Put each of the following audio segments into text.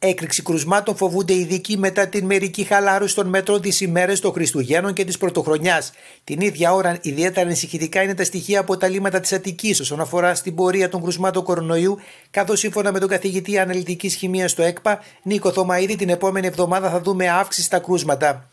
Έκρηξη κρουσμάτων φοβούνται οι ειδικοί μετά την μερική χαλάρωση των μέτρων τη ημέρα των Χριστουγέννων και της Πρωτοχρονιάς. Την ίδια ώρα, ιδιαίτερα ανησυχητικά είναι τα στοιχεία από τα λίμματα της Αττικής όσον αφορά στην πορεία των κρουσμάτων κορονοϊού, καθώς σύμφωνα με τον καθηγητή αναλυτικής χημίας στο ΕΚΠΑ, Νίκο Θωμαίδη, την επόμενη εβδομάδα θα δούμε αύξηση στα κρούσματα.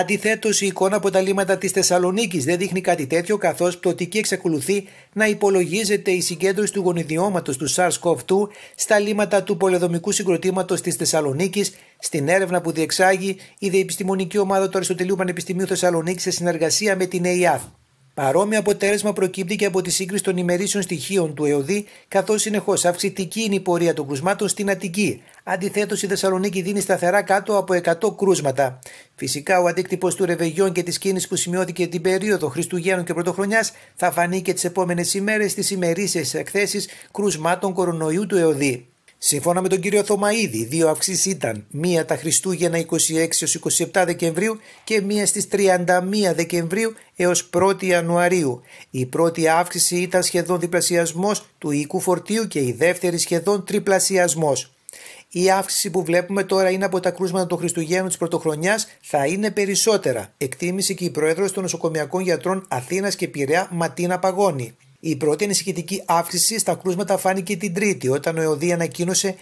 Αντιθέτως, η εικόνα από τα λίμματα της Θεσσαλονίκης δεν δείχνει κάτι τέτοιο, καθώς πτωτική εξακολουθεί να υπολογίζεται η συγκέντρωση του γονιδιώματος του SARS-CoV-2 στα λίμματα του πολεοδομικού συγκροτήματος της Θεσσαλονίκης στην έρευνα που διεξάγει η Διεπιστημονική Ομάδα του Αριστοτελείου Πανεπιστημίου Θεσσαλονίκη σε συνεργασία με την ΕΙΑΘ. Παρόμοιο αποτέλεσμα προκύπτει και από τη σύγκριση των ημερήσεων στοιχείων του ΕΟΔΗ, καθώς συνεχώς αυξητική είναι η πορεία των κρουσμάτων στην Αττική. Αντιθέτως, η Θεσσαλονίκη δίνει σταθερά κάτω από 100 κρούσματα. Φυσικά, ο αντίκτυπος του Ρεβεγιόν και της κίνησης που σημειώθηκε την περίοδο Χριστουγέννων και Πρωτοχρονιάς θα φανεί και τις επόμενες ημέρες στις ημερήσει εκθέσεις κρούσματων κορονοϊού του ΕΟΔΗ. Σύμφωνα με τον κύριο Θωμαίδη, δύο αυξήσεις ήταν μία τα Χριστούγεννα 26-27 Δεκεμβρίου και μία στις 31 Δεκεμβρίου έως 1 Ιανουαρίου. Η πρώτη αύξηση ήταν σχεδόν διπλασιασμός του οίκου φορτίου και η δεύτερη σχεδόν τριπλασιασμός. Η αύξηση που βλέπουμε τώρα είναι από τα κρούσματα των Χριστουγέννων της Πρωτοχρονιάς θα είναι περισσότερα, εκτίμησε και η πρόεδρος των νοσοκομιακών γιατρών Αθήνας και Πειραιά Ματίνα Παγώνη. Η πρώτη ενισχυτική αύξηση στα κρούσματα φάνηκε την Τρίτη, όταν ο ΕΟΔΗ ανακοίνωσε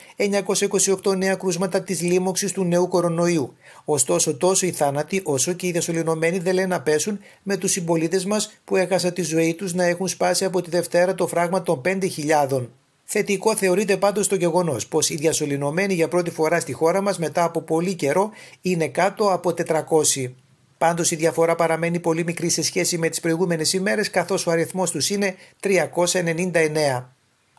928 νέα κρούσματα της λίμωξης του νέου κορονοϊού. Ωστόσο, τόσο οι θάνατοι όσο και οι διασωληνωμένοι δεν λένε να πέσουν, με τους συμπολίτες μας που έχασαν τη ζωή τους να έχουν σπάσει από τη Δευτέρα το φράγμα των 5.000. Θετικό θεωρείται πάντως το γεγονός πως οι διασωληνωμένοι για πρώτη φορά στη χώρα μας μετά από πολύ καιρό είναι κάτω από 400. Πάντως η διαφορά παραμένει πολύ μικρή σε σχέση με τις προηγούμενες ημέρες καθώς ο αριθμός τους είναι 399.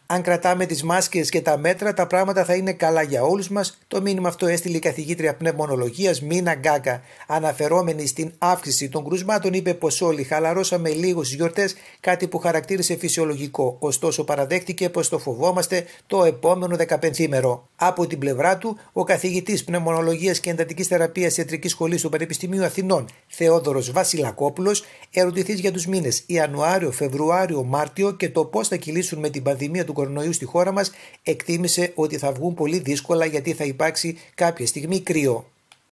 Αν κρατάμε τις μάσκες και τα μέτρα, τα πράγματα θα είναι καλά για όλους μας. Το μήνυμα αυτό έστειλε η καθηγήτρια πνευμονολογίας Μίνα Γκάγκα. Αναφερόμενη στην αύξηση των κρουσμάτων, είπε πως όλοι χαλαρώσαμε λίγο στις γιορτές, κάτι που χαρακτήρισε φυσιολογικό. Ωστόσο, παραδέχτηκε πως το φοβόμαστε το επόμενο Από την πλευρά του, ο καθηγητής πνευμονολογίας και εντατικής θεραπείας ιατρικής σχολής του Πανεπιστημίου Αθηνών, Θεόδωρος Βασιλακόπουλος, ερωτηθείς για τους μήνες Ιανουάριο, Φεβρουάριο, Μάρτιο και το πώς θα κυλήσουν με την πανδημία του κορονοϊού στη χώρα μας εκτίμησε ότι θα βγουν πολύ δύσκολα γιατί θα υπάρξει κάποια στιγμή κρύο.